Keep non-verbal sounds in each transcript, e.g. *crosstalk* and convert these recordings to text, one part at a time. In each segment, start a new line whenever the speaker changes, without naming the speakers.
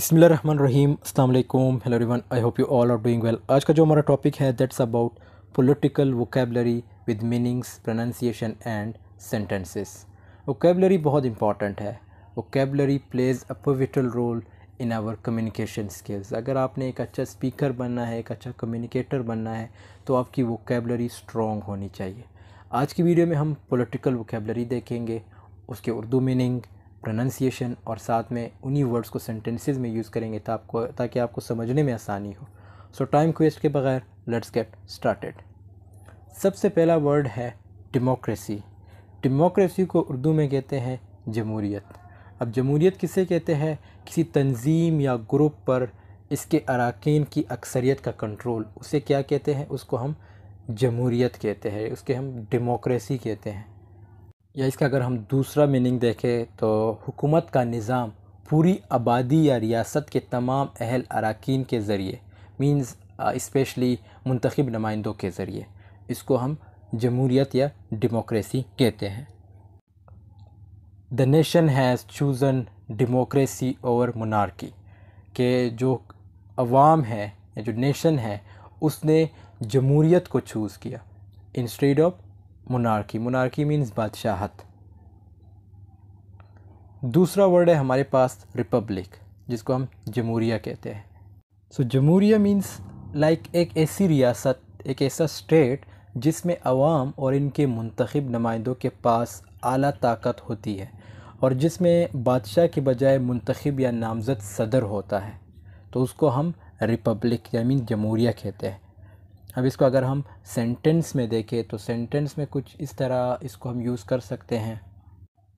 बसमिल रहीम अल्लाम hello everyone I hope you all are doing well आज का जो हमारा टॉपिक है that's about political vocabulary with meanings pronunciation and sentences vocabulary बहुत इंपॉर्टेंट है vocabulary plays a pivotal role in our communication skills अगर आपने एक अच्छा स्पीकर बनना है एक अच्छा कम्युनिकेटर बनना है तो आपकी वोकेबलरी स्ट्रॉन्ग होनी चाहिए आज की वीडियो में हम पोलिटिकल वोकेबलरी देखेंगे उसके उर्दू मीनिंग प्रोनंसिएशन और साथ में उन्हीं वर्ड्स को सेंटेंसेस में यूज़ करेंगे तो आपको ताकि आपको समझने में आसानी हो सो टाइम क्वेस्ट के बगैर लेट्स गेट स्टार्टेड सबसे पहला वर्ड है डेमोक्रेसी डेमोक्रेसी को उर्दू में कहते हैं जमहूरीत अब जमहूरीत किसे कहते हैं किसी तंजीम या ग्रुप पर इसके अरकान की अक्सरियत का कंट्रोल उसे क्या कहते हैं उसको हम जमहूरीत कहते हैं उसके हम डेमोक्रेसी कहते हैं या इसका अगर हम दूसरा मीनिंग देखें तो हुकूमत का निज़ाम पूरी आबादी या रियासत के तमाम अहल अरकान के ज़रिए मीन्स इस्पेशली मंतखब नुमाइंदों के ज़रिए इसको हम जमूरीत या डेमोक्रेसी कहते हैं the nation has chosen democracy और मनारकी के जो अवाम है या जो नेशन है उसने जमूरीत को चूज़ किया instead of monarchy monarchy means बादशाहत दूसरा वर्ड है हमारे पास रिपब्लिक जिसको हम जमूरिया कहते हैं सो so, मीन्स लाइक एक ऐसी रियासत एक ऐसा स्टेट जिसमें आवाम और इनके मंतखब नुमाइंदों के पास आला ताकत होती है और जिसमें बादशाह के बजाय मंतखब या नामज़द सदर होता है तो उसको हम रिपब्लिक मीन जमूरिया कहते हैं अब इसको अगर हम सेंटेंस में देखें तो सेंटेंस में कुछ इस तरह इसको हम यूज़ कर सकते हैं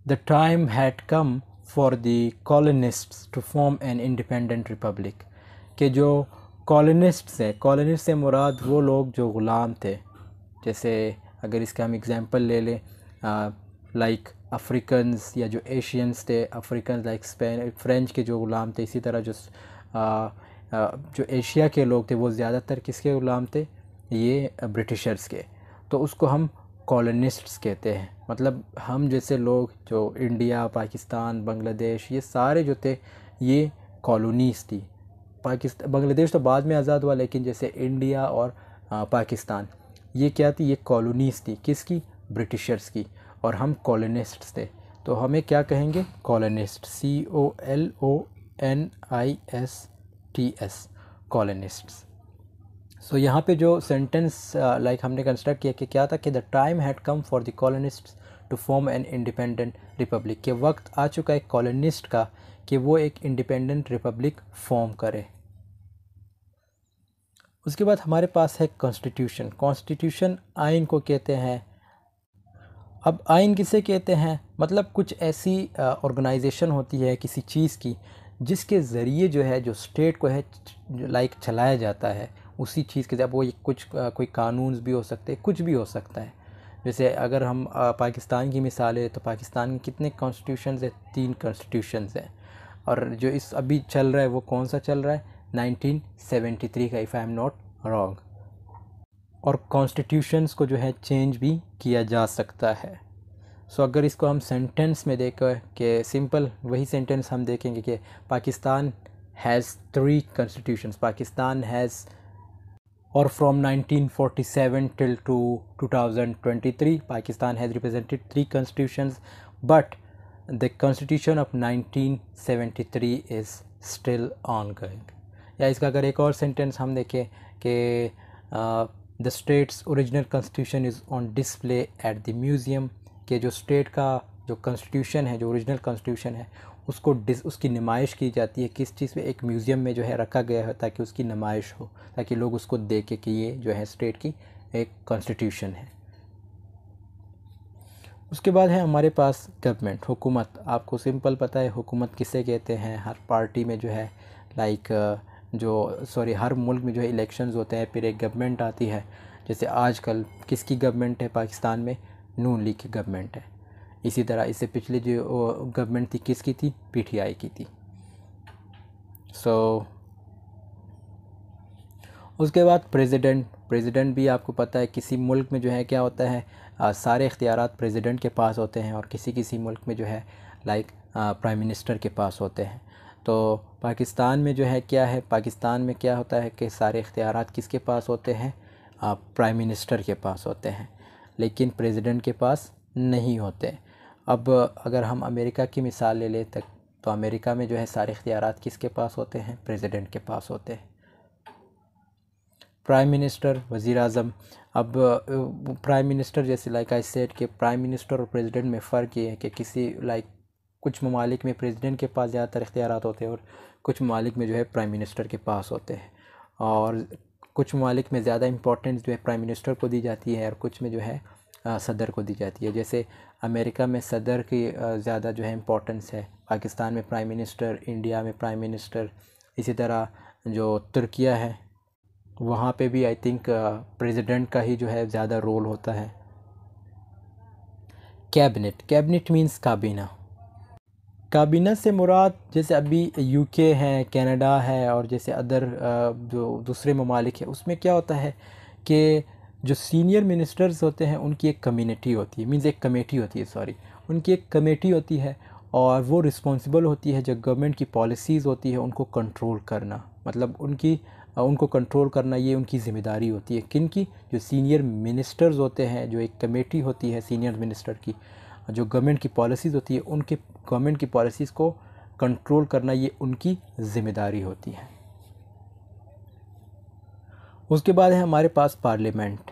the time had come for the colonists to form an independent republic के जो कॉलोनिस्ट्स हैं कॉलोनिस्ट से मुराद वो लोग जो ग़ुलाम थे जैसे अगर इसका हम एग्ज़ाम्पल ले लें लाइक अफ्रीकन्स या जो एशियंस थे अफ्रीकन लाइक स्पेन फ्रेंच के जो ग़ुलाम थे इसी तरह जो आ, आ, जो एशिया के लोग थे वो ज़्यादातर किसके ग़ुलाम थे ये ब्रिटिशर्स के तो उसको हम कॉलोनिस्ट्स कहते हैं मतलब हम जैसे लोग जो इंडिया पाकिस्तान बांग्लादेश ये सारे जो थे ये कॉलोनीस थी पाकिस्तान बांग्लादेश तो बाद में आज़ाद हुआ लेकिन जैसे इंडिया और आ, पाकिस्तान ये क्या थी ये कॉलोनीस थी किसकी ब्रिटिशर्स की और हम कॉलोनिस्ट्स थे तो हमें क्या कहेंगे colonist C O L O N I S T S colonists so so, यहाँ पे जो सेंटेंस लाइक uh, like हमने कंस्ट्रक्ट किया कि क्या था कि the time had come for the colonist to form an independent republic के वक्त आ चुका है कॉलोनिस्ट का कि वो एक इंडिपेंडेंट रिपब्लिक फॉर्म करे उसके बाद हमारे पास है कॉन्स्टिट्यूशन कॉन्स्टिट्यूशन आइन को कहते हैं अब आइन किसे कहते हैं मतलब कुछ ऐसी ऑर्गेनाइजेशन uh, होती है किसी चीज़ की जिसके ज़रिए जो है जो स्टेट को है लाइक चलाया जाता है उसी चीज़ के जब वो कुछ कोई कानून भी हो सकते कुछ भी हो सकता है जैसे अगर हम पाकिस्तान की मिसाल है तो पाकिस्तान के कितने कॉन्स्टिट्यूशन है तीन कॉन्स्टिट्यूशन हैं और जो इस अभी चल रहा है वो कौन सा चल रहा है 1973 का if I am not wrong और कॉन्स्टिट्यूशंस को जो है चेंज भी किया जा सकता है सो so, अगर इसको हम सेंटेंस में देखें कि सिंपल वही सेंटेंस हम देखेंगे कि Pakistan has three constitutions Pakistan has or from 1947 till to 2023 Pakistan has represented three constitutions but the constitution of 1973 is still ongoing या इसका अगर एक और सेंटेंस हम देखें कि the state's original constitution is on display at the museum के जो स्टेट का जो कॉन्स्टिट्यूशन है जो ओरिजिनल कॉन्स्टिट्यूशन है उसको डिस उसकी नुमाइश की जाती है किस चीज़ में एक म्यूज़ियम में जो है रखा गया है ताकि उसकी नुमाइश हो ताकि लोग उसको देखें कि ये जो है स्टेट की एक कॉन्स्टिट्यूशन है उसके बाद है हमारे पास गवर्नमेंट हुकूमत आपको सिंपल पता है हुकूमत किसे कहते हैं हर पार्टी में जो है लाइक जो सॉरी हर मुल्क में जो है इलेक्शंस होते हैं फिर एक गवर्नमेंट आती है जैसे आजकल किसकी गवर्नमेंट है पाकिस्तान में नून लीग की गवर्नमेंट है इसी तरह इससे पिछले जो गवर्नमेंट थी किसकी थी पीटीआई की थी सो so, उसके बाद प्रेसिडेंट प्रेसिडेंट भी आपको पता है किसी मुल्क में जो है क्या होता है आ, सारे इख्तियार प्रेसिडेंट के पास होते हैं और किसी किसी मुल्क में जो है लाइक प्राइम मिनिस्टर के पास होते हैं तो पाकिस्तान में जो है क्या है पाकिस्तान में क्या होता है कि सारे इख्तियार किसके पास होते हैं प्राइम मिनिस्टर के पास होते हैं लेकिन प्रेसिडेंट के पास नहीं होते अब अगर हम अमेरिका की मिसाल ले लें तक तो अमेरिका में जो है सारे इख्तियार किसके पास होते हैं प्रेसिडेंट के पास होते हैं प्राइम मिनिस्टर वज़ी अजम अब प्राइम मिनिस्टर जैसे लाइक आई सेट के प्राइम मिनिस्टर और प्रेसिडेंट में फ़र्क ये है कि किसी लाइक कुछ ममालिक में प्रेसिडेंट के पास ज़्यादातर इख्तियार होते हैं और कुछ ममालिक में जो है प्राइम मिनिस्टर के पास होते हैं और कुछ ममालिक में ज़्यादा इंपॉर्टेंस जो है प्राइम मिनिस्टर को दी जाती है और कुछ में जो है सदर को दी जाती है जैसे अमेरिका में सदर की ज़्यादा जो है इम्पोर्टेंस है पाकिस्तान में प्राइम मिनिस्टर इंडिया में प्राइम मिनिस्टर इसी तरह जो तुर्किया है वहाँ पे भी आई थिंक प्रेसिडेंट का ही जो है ज़्यादा रोल होता है कैबिनेट कैबिनेट मींस काबीना काबीना से मुराद जैसे अभी यूके है कनाडा है और जैसे अदर जो दूसरे ममालिक है उसमें क्या होता है कि जो सीनियर मिनिस्टर्स होते हैं उनकी एक कम्युनिटी होती है मीन्स एक कमेटी होती है सॉरी उनकी एक कमेटी होती है और वो रिस्पॉन्सिबल होती है जो गवर्नमेंट की पॉलिसीज़ होती है उनको कंट्रोल करना मतलब उनकी उनको कंट्रोल करना ये उनकी ज़िम्मेदारी होती है किन की जो सीनियर मिनिस्टर्स होते हैं जो एक कमेटी होती है सीनियर मिनिस्टर की जो गवर्नमेंट की पॉलिसीज़ होती है उनके गवर्नमेंट की पॉलिसीज़ को कंट्रोल करना ये उनकी ज़िम्मेदारी होती है उसके बाद है हमारे पास पार्लियामेंट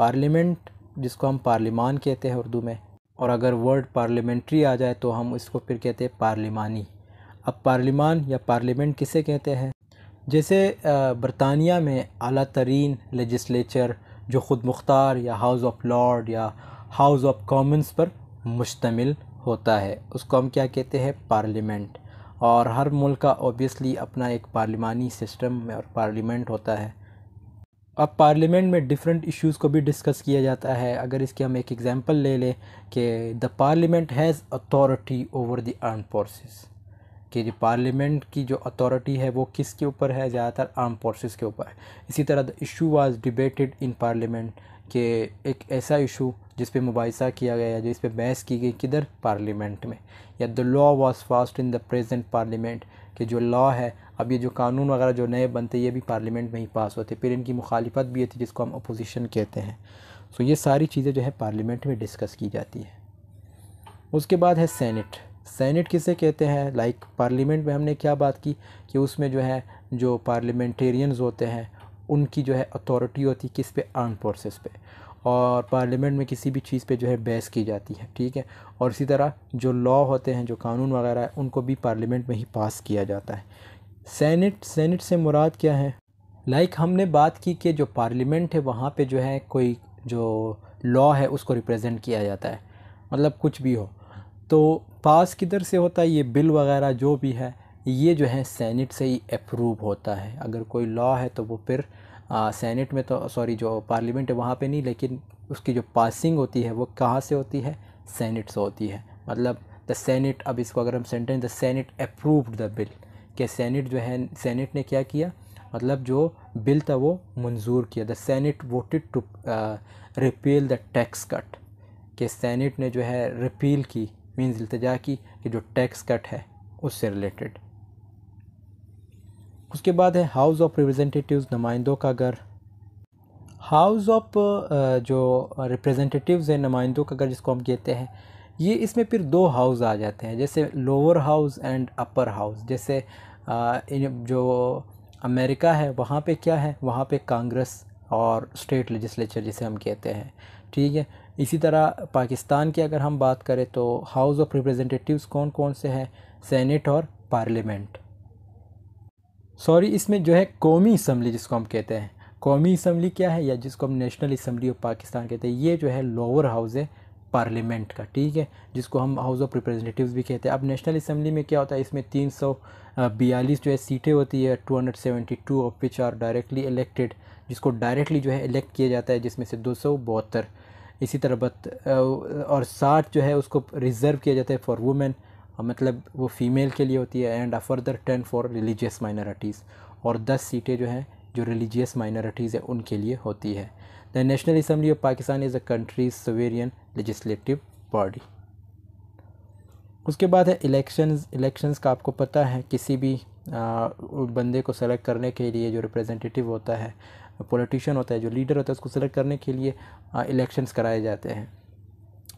पार्लियामेंट जिसको हम पार्लिमान कहते हैं उर्दू में और अगर वर्ड पार्लियामेंट्री आ जाए तो हम इसको फिर कहते हैं पार्लिमानी अब पार्लिमान या पार्लियामेंट किसे कहते हैं जैसे बरतानिया में अली तरीन लजस्लेचर जो ख़ुद मुख्तार या हाउस ऑफ लॉर्ड या हाउस ऑफ कॉमन्स पर मुश्तमिल होता है उसको हम क्या कहते हैं पार्लियामेंट और हर मुल्क का ओबियसली अपना एक पार्लिमानी सिस्टम और पार्लियामेंट होता है अब पार्लियामेंट में डिफरेंट इश्यूज़ को भी डिस्कस किया जाता है अगर इसके हम एक एग्ज़ाम्पल ले लें कि the parliament has authority over the arm forces कि जो पार्लियामेंट की जो अथॉरिटी है वो किसके ऊपर है ज़्यादातर आर्म फोर्सेस के ऊपर है इसी तरह the issue was debated in parliament कि एक ऐसा इशू जिस पे मुबासा किया गया जिस पे बहस की गई किधर पार्लियामेंट में या the law was passed in the present parliament कि जो लॉ है अब ये जो कानून वगैरह जो नए बनते ये भी पार्लियामेंट में ही पास होते फिर इनकी मुखालिफत भी होती है जिसको हम अपोजिशन कहते हैं सो ये सारी चीज़ें जो है पार्लियामेंट में डिस्कस की जाती है उसके बाद है सैनट सैनट किसे कहते हैं लाइक पार्लियामेंट में हमने क्या बात की कि उसमें जो है जो पार्लियामेंटेरियंस होते हैं उनकी जो है अथॉरिटी होती है किस पे आर्म फोर्सेस पे और पार्लियामेंट में किसी भी चीज़ पे जो है बहस की जाती है ठीक है और इसी तरह जो लॉ होते हैं जो कानून वगैरह है उनको भी पार्लियामेंट में ही पास किया जाता है सैनट सेनेट से मुराद क्या है लाइक like हमने बात की कि जो पार्लियामेंट है वहाँ पे जो है कोई जो लॉ है उसको रिप्रेजेंट किया जाता है मतलब कुछ भी हो तो पास किधर से होता है ये बिल वगैरह जो भी है ये जो है सैनट से ही अप्रूव होता है अगर कोई लॉ है तो वो फिर सैनट में तो सॉरी जो पार्लियामेंट है वहाँ पे नहीं लेकिन उसकी जो पासिंग होती है वो कहाँ से होती है सेनेट से होती है मतलब द सेनेट अब इसको अगर हम sentence the senate approved the bill कि सैनट जो है सैनट ने क्या किया मतलब जो बिल था वो मंजूर किया the senate voted to repeal the tax cut कि सैनट ने जो है रिपील की मीन अल्तजा की कि जो टैक्स कट है उससे रिलेटेड उसके बाद है हाउस ऑफ रिप्रेजेंटेटिव्स नुमाइंदों का घर हाउस ऑफ uh, जो रिप्रेजेंटेटिव्स है नुमाइंदों का घर जिसको हम कहते हैं ये इसमें फिर दो हाउस आ जाते हैं जैसे lower house and upper house जैसे इन जो अमेरिका है वहाँ पे क्या है वहाँ पे कांग्रेस और स्टेट लेजिस्लेचर जिसे हम कहते हैं ठीक है इसी तरह पाकिस्तान की अगर हम बात करें तो हाउस ऑफ रिप्रेजेंटेटिव्स कौन कौन से हैं सेनेट और पार्लियामेंट सॉरी इसमें जो है कौमी इसम्बली जिसको हम कहते हैं कौमी इसम्बली क्या है या जिसको हम नेशनल इसम्बली ऑफ पाकिस्तान कहते हैं ये जो है लोअर हाउस है पार्लियामेंट का ठीक है जिसको हम हाउस ऑफ रिप्रेजेंटेटिव्स भी कहते हैं अब नेशनल असम्बली में क्या होता है इसमें तीन सौ बयालीस जो है सीटें होती है two hundred seventy two of which are directly elected जिसको डायरेक्टली जो है इलेक्ट किया जाता है जिसमें से दो सौ बहत्तर इसी तरह बत और साठ जो है उसको रिज़र्व किया जाता है फॉर वुमेन मतलब वो फीमेल के लिए होती है and a further ten for religious minorities और दस सीटें जो हैं जो रिलीजियस माइनॉरिटीज़ है उनके लिए होती है The National Assembly of Pakistan is the country's sovereign legislative body. उसके बाद है इलेक्शंस इलेक्शंस का आपको पता है किसी भी आ, बंदे को सेलेक्ट करने के लिए जो रिप्रेजेंटेटिव होता है पॉलिटिशियन होता है जो लीडर होता है उसको सेलेक्ट करने के लिए इलेक्शंस कराए जाते हैं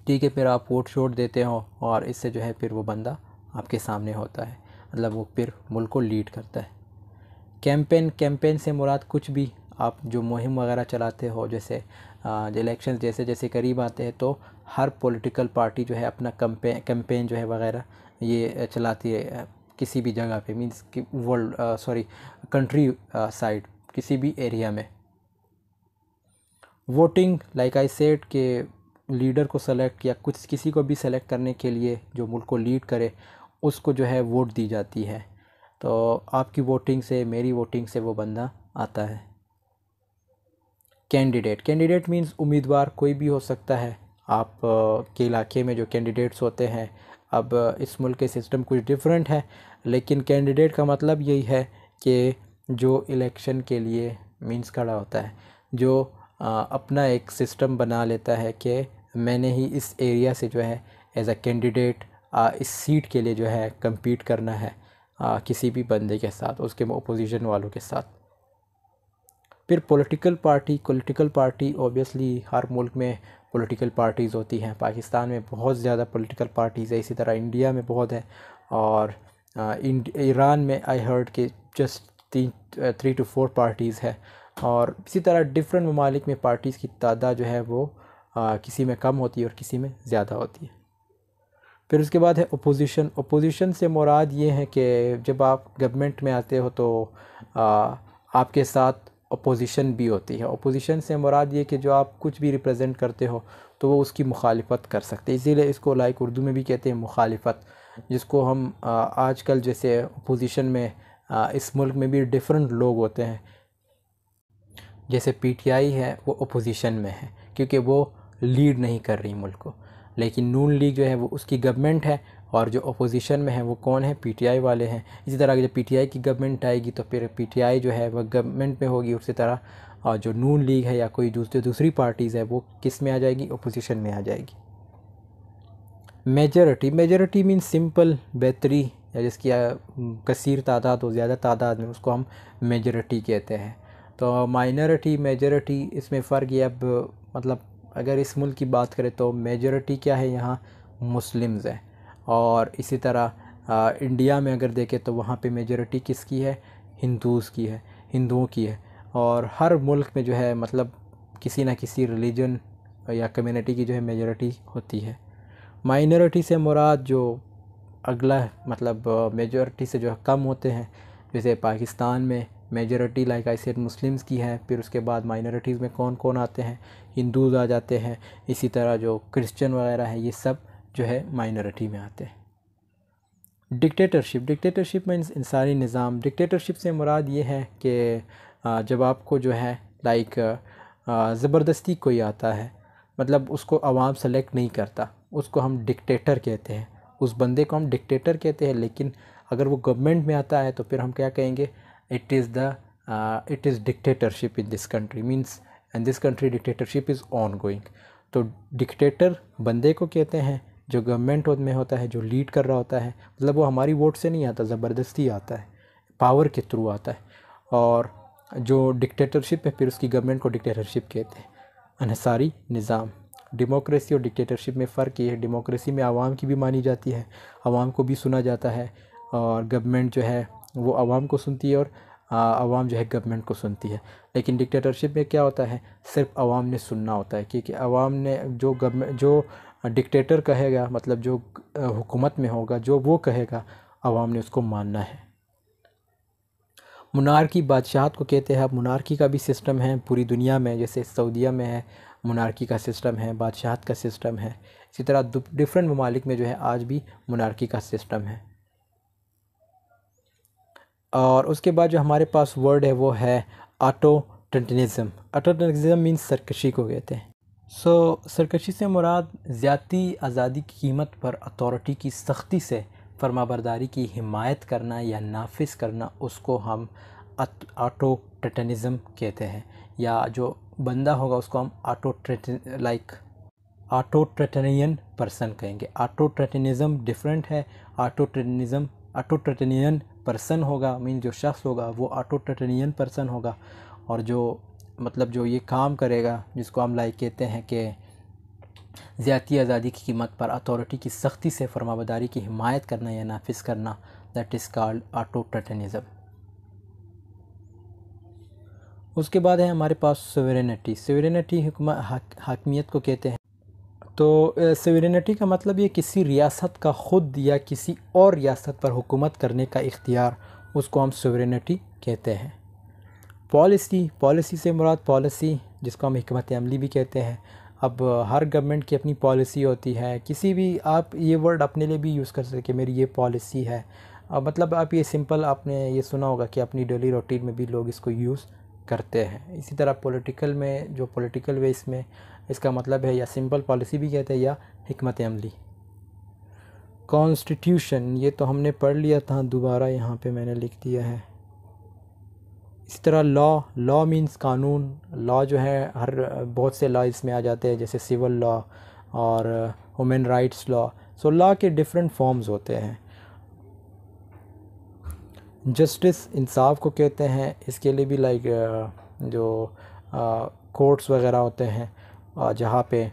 ठीक है फिर आप वोट शोट देते हो और इससे जो है फिर वो बंदा आपके सामने होता है मतलब वो फिर मुल्क को लीड करता है कैंपेन कैंपेन से मुराद कुछ भी आप जो मुहिम वगैरह चलाते हो जैसे इलेक्शन जैसे जैसे करीब आते हैं तो हर पॉलिटिकल पार्टी जो है अपना कम्पे कैम्पेन जो है वगैरह ये चलाती है किसी भी जगह पे मींस कि वर्ल्ड सॉरी कंट्री साइड किसी भी एरिया में वोटिंग लाइक आई सेट के लीडर को सेलेक्ट या कुछ किसी को भी सेलेक्ट करने के लिए जो मुल्क को लीड करे उसको जो है वोट दी जाती है तो आपकी वोटिंग से मेरी वोटिंग से वो बंदा आता है कैंडिडेट कैंडिडेट मीन्स उम्मीदवार कोई भी हो सकता है आप के इलाके में जो कैंडिडेट्स होते हैं अब इस मुल्क के सिस्टम कुछ डिफरेंट है लेकिन कैंडिडेट का मतलब यही है कि जो इलेक्शन के लिए मीन्स खड़ा होता है जो अपना एक सिस्टम बना लेता है कि मैंने ही इस एरिया से जो है एज अ कैंडिडेट इस सीट के लिए जो है कम्पीट करना है किसी भी बंदे के साथ उसके अपोजिशन वालों के साथ फिर political party political party obviously हर मुल्क में पॉलिटिकल पार्टीज़ होती हैं पाकिस्तान में बहुत ज़्यादा पॉलिटिकल पार्टीज़ है इसी तरह इंडिया में बहुत है और ईरान में आई हर्ड के जस्ट तीन थ्री टू फोर पार्टीज़ है और इसी तरह डिफरेंट ममालिक में पार्टीज़ की तादाद जो है वो आ, किसी में कम होती है और किसी में ज़्यादा होती है फिर उसके बाद है अपोजिशन अपोजिशन से मुराद ये है कि जब आप गवर्नमेंट में आते हो तो आ, आपके साथ अपोजिशन भी होती है अपोजिशन से मुराद ये कि जो आप कुछ भी रिप्रेजेंट करते हो तो वो उसकी मुखालफत कर सकते हैं इसीलिए इसको लाइक उर्दू में भी कहते हैं मुखालफत जिसको हम आजकल जैसे अपोजिशन में इस मुल्क में भी डिफरेंट लोग होते हैं जैसे पीटीआई है वो अपोजिशन में है क्योंकि वो लीड नहीं कर रही मुल्क को लेकिन नून लीग जो है वो उसकी गवर्नमेंट है और जो अपोजिशन में है वो कौन है पीटीआई वाले हैं इसी तरह जब पीटीआई की गवर्नमेंट आएगी तो फिर पीटीआई जो है वह गवर्नमेंट में होगी उसी तरह और जो नून लीग है या कोई दूसरी दूसरी पार्टीज़ है वो किस में आ जाएगी अपोजिशन में आ जाएगी मेजॉरिटी मेजॉरिटी मीन सिंपल बेहतरी या जिसकी कसीर तादाद हो ज़्यादा तादाद में उसको हम मेजॉरिटी कहते हैं तो माइनॉरिटी मेजॉरिटी इसमें फ़र्क ये अब मतलब अगर इस मुल्क की बात करें तो मेजॉरिटी क्या है यहाँ मुस्लिम्स हैं और इसी तरह इंडिया में अगर देखें तो वहाँ पे मेजॉरिटी किसकी है हिंदूज़ की है हिंदुओं की है और हर मुल्क में जो है मतलब किसी ना किसी रिलीजन या कम्युनिटी की जो है मेजॉरिटी होती है माइनॉरिटी से मुराद जो अगला मतलब मेजॉरिटी से जो कम होते हैं जैसे पाकिस्तान में majority like I said Muslims की है फिर उसके बाद माइनॉरिटीज़ में कौन कौन आते हैं हिंदूज़ आ जाते हैं इसी तरह जो क्रिश्चियन वगैरह है ये सब जो है माइनॉरिटी में आते हैं डिक्टेटरशिप डिक्टेटरशिप मीन्स इंसानी निज़ाम डिक्टेटरशिप से मुराद ये है कि जब आपको जो है लाइक ज़बरदस्ती कोई आता है मतलब उसको आवाम सेलेक्ट नहीं करता उसको हम डिक्टेटर कहते हैं उस बंदे को हम डिक्टेटर कहते हैं लेकिन अगर वो गवर्नमेंट में आता है तो फिर हम क्या कहेंगे it is the it is dictatorship in this country means in this country dictatorship is ongoing तो डिक्टेटर बंदे को कहते हैं जो गवर्नमेंट में होता है जो लीड कर रहा होता है मतलब वो हमारी वोट से नहीं आता ज़बरदस्ती आता है पावर के थ्रू आता है और जो डिक्टेटरशिप है फिर उसकी गवर्नमेंट को डिक्टेटरशिप कहते हैं अनहसारी निज़ाम डेमोक्रेसी और डिक्टेटरशिप में फ़र्क ये है डेमोक्रेसी में आवाम की भी मानी जाती है आवाम को भी सुना जाता है और गवर्नमेंट जो है वो आवाम को सुनती है और आवाम जो है गवर्नमेंट को सुनती है लेकिन डिक्टेटरशिप में क्या होता है सिर्फ आवाम ने सुनना होता है क्योंकि आवाम ने जो गवर्नमेंट जो डिक्टेटर कहेगा मतलब जो हुकूमत में होगा जो वो कहेगा आवाम ने उसको मानना है मुनारकी बादशाहत को कहते हैं अब मुनारकी का भी सिस्टम है पूरी दुनिया में जैसे सऊदिया में है मुनारकी का सिस्टम है बादशाहत का सिस्टम है इसी तरह डिफरेंट ममालिक में जो है आज भी मुनारकी का सिस्टम है और उसके बाद जो हमारे पास वर्ड है वो है authoritarianism authoritarianism mean सरकशी को कहते हैं सो सरकशी से मुराद ज़्यादी आज़ादी की कीमत पर अथॉरिटी की सख्ती से फरमाबरदारी की हिमायत करना या नाफिस करना उसको हम आटो टेटनिज़म कहते हैं या जो बंदा होगा उसको हम auto like authoritarian person कहेंगे आटो ट्रेटनिज़म डिफरेंट है authoritarianism authoritarian person होगा मीन जो शख्स होगा वो आटो ट्रेटनियन पर्सन होगा और जो मतलब जो ये काम करेगा जिसको हम लाइक कहते हैं कि ज़्यादा आज़ादी की कीमत पर अथॉरिटी की सख्ती से फरमाबदारी की हिमायत करना या नाफिस करना that is called auto authoritarianism उसके बाद है हमारे पास सवेरेनिटी सवेरेनिटी हाकमियत को कहते हैं तो सवेरेनिटी का मतलब ये किसी रियासत का ख़ुद या किसी और रियासत पर हुकूमत करने का इख्तियार उसको हम सवेरेनिटी कहते हैं पॉलिसी पॉलिसी से मुराद पॉलिसी जिसको हम हमत अमली भी कहते हैं अब हर गवर्नमेंट की अपनी पॉलिसी होती है किसी भी आप ये वर्ड अपने लिए भी यूज़ कर सकते मेरी ये पॉलिसी है अब मतलब आप ये सिंपल आपने ये सुना होगा कि अपनी डेली रूटीन में भी लोग इसको यूज़ करते हैं इसी तरह पॉलिटिकल में जो पॉलिटिकल वे इसमें इसका मतलब है या सिंपल पॉलिसी भी कहते हैं या हमत अमली कॉन्स्टिट्यूशन ये तो हमने पढ़ लिया था दोबारा यहाँ पे मैंने लिख दिया है इसी तरह लॉ लॉ मींस कानून लॉ जो है हर बहुत से लॉ इसमें आ जाते हैं जैसे सिविल लॉ और women rights law so law के डिफरेंट फॉर्म्स होते हैं जस्टिस इंसाफ को कहते हैं इसके लिए भी लाइक uh, जो कोर्ट्स uh, वगैरह होते हैं uh, जहाँ पे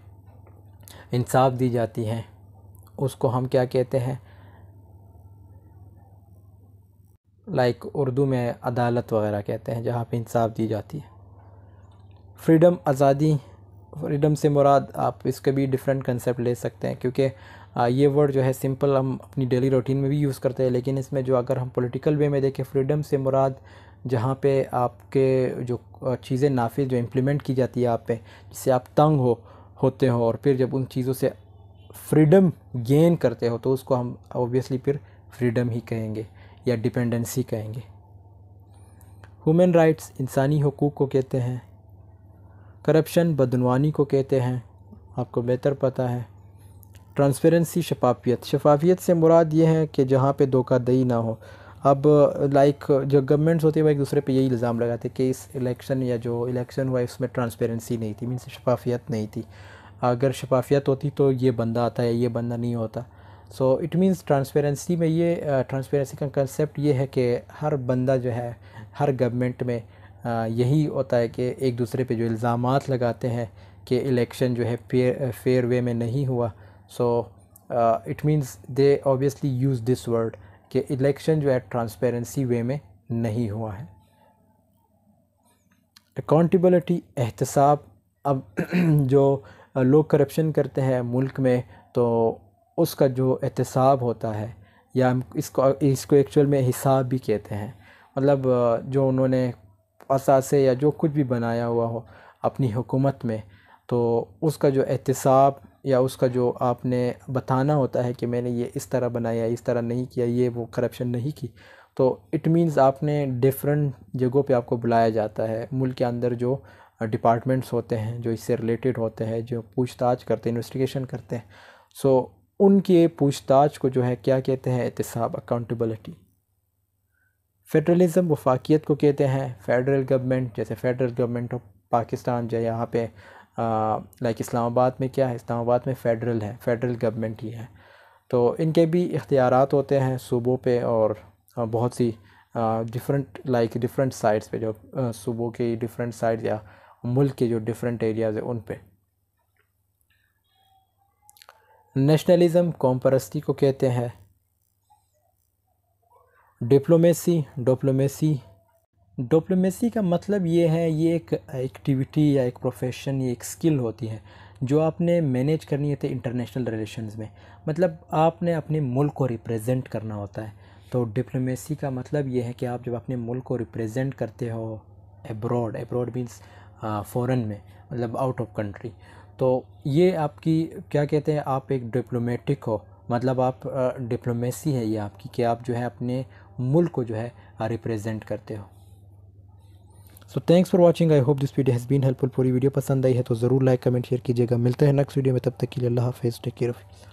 इंसाफ दी जाती है उसको हम क्या कहते हैं लाइक उर्दू में अदालत वगैरह कहते हैं जहाँ पे इंसाफ दी जाती है फ्रीडम आज़ादी फ्रीडम से मुराद आप इसके भी डिफरेंट कंसेप्ट ले सकते हैं क्योंकि ये वर्ड जो है सिंपल हम अपनी डेली रूटीन में भी यूज़ करते हैं लेकिन इसमें जो अगर हम पॉलिटिकल वे में देखें फ्रीडम से मुराद जहाँ पे आपके जो चीज़ें नाफिज जो इम्प्लीमेंट की जाती है आप पे जिससे आप तंग हो होते हो और फिर जब उन चीज़ों से फ्रीडम गेन करते हो तो उसको हम ओबियसली फिर फ्रीडम ही कहेंगे या डिपेंडेंसी कहेंगे ह्यूमन राइट्स इंसानी हकूक़ को कहते हैं करप्शन बदनवानी को कहते हैं आपको बेहतर पता है ट्रांसपेरेंसी शफाफियत शफाफियत से मुराद ये है कि जहाँ पे धोखादही ना हो अब लाइक जो गवर्नमेंट्स होती है वह एक दूसरे पे यही इल्ज़ाम लगाते कि इस इलेक्शन या जो इलेक्शन हुआ उसमें ट्रांसपेरेंसी नहीं थी मीन्स शफाफियत नहीं थी अगर शफाफियत होती तो ये बंदा आता है ये बंदा नहीं होता सो इट मींस ट्रांसपेरेंसी में ये ट्रांसपेरेंसी का कंसेप्ट ये है कि हर बंदा जो है हर गवर्नमेंट में यही होता है कि एक दूसरे पे जो इल्ज़ाम लगाते हैं कि इलेक्शन जो है फेयर फेयर वे में नहीं हुआ so it means they obviously use this word कि इलेक्शन जो है ट्रांसपेरेंसी वे में नहीं हुआ है अकाउंटबलिटी एहतसाब अब *clears throat* जो लोग करप्शन करते हैं मुल्क में तो उसका जो एहतसाब होता है या इसको इसको एक्चुअल में हिसाब भी कहते हैं मतलब जो उन्होंने असासे या जो कुछ भी बनाया हुआ हो अपनी हुकूमत में तो उसका जो एहतसाब या उसका जो आपने बताना होता है कि मैंने ये इस तरह बनाया इस तरह नहीं किया ये वो करप्शन नहीं की तो इट मींस आपने डिफरेंट जगहों पे आपको बुलाया जाता है मुल्क के अंदर जो डिपार्टमेंट्स होते हैं जो इससे रिलेटेड होते हैं जो पूछताछ करते हैं इन्वेस्टिगेशन करते हैं सो उनके पूछताछ को जो है क्या कहते हैं एहतसाब अकाउंटबलिटी फेडरलिज़म वफाकियत को कहते हैं फेडरल गवर्नमेंट जैसे फेडरल गवर्नमेंट ऑफ पाकिस्तान जो है यहाँ पे लाइक इस्लामाबाद में क्या है इस्लामाबाद में फेडरल है फेडरल गवर्नमेंट ही है तो इनके भी इख्तियार होते हैं सूबों पे और बहुत सी डिफरेंट लाइक डिफरेंट साइड्स पे जो सूबों के डिफरेंट साइड या मुल्क के जो डिफरेंट एरियाज़ हैं उन पर नेशनलिज़म कौम परस्ती को कहते हैं डिप्लोमेसी डोप्लोमेसी डोप्लोमेसी का मतलब ये है ये एक एक्टिविटी या एक प्रोफेशन या एक स्किल होती है जो आपने मैनेज करनी होती है इंटरनेशनल रिलेशंस में मतलब आपने अपने मुल्क को रिप्रेजेंट करना होता है तो डिप्लोमेसी का मतलब ये है कि आप जब अपने मुल्क को रिप्रेजेंट करते हो एब्रॉड एब्रॉड मीन्स फ़ॉरन में मतलब आउट ऑफ कंट्री तो ये आपकी क्या कहते हैं आप एक डिप्लोमेटिक हो मतलब आप डिप्लोमेसी है ये आपकी कि आप जो है अपने मुल्क को जो है रिप्रेजेंट करते हो so thanks for watching I hope this video has been helpful पूरी वीडियो पसंद आई है तो ज़रूर लाइक कमेंट शेयर कीजिएगा मिलते हैं नेक्स्ट वीडियो में तब तक के लिए अल्लाह हाफिज़ टेक केयर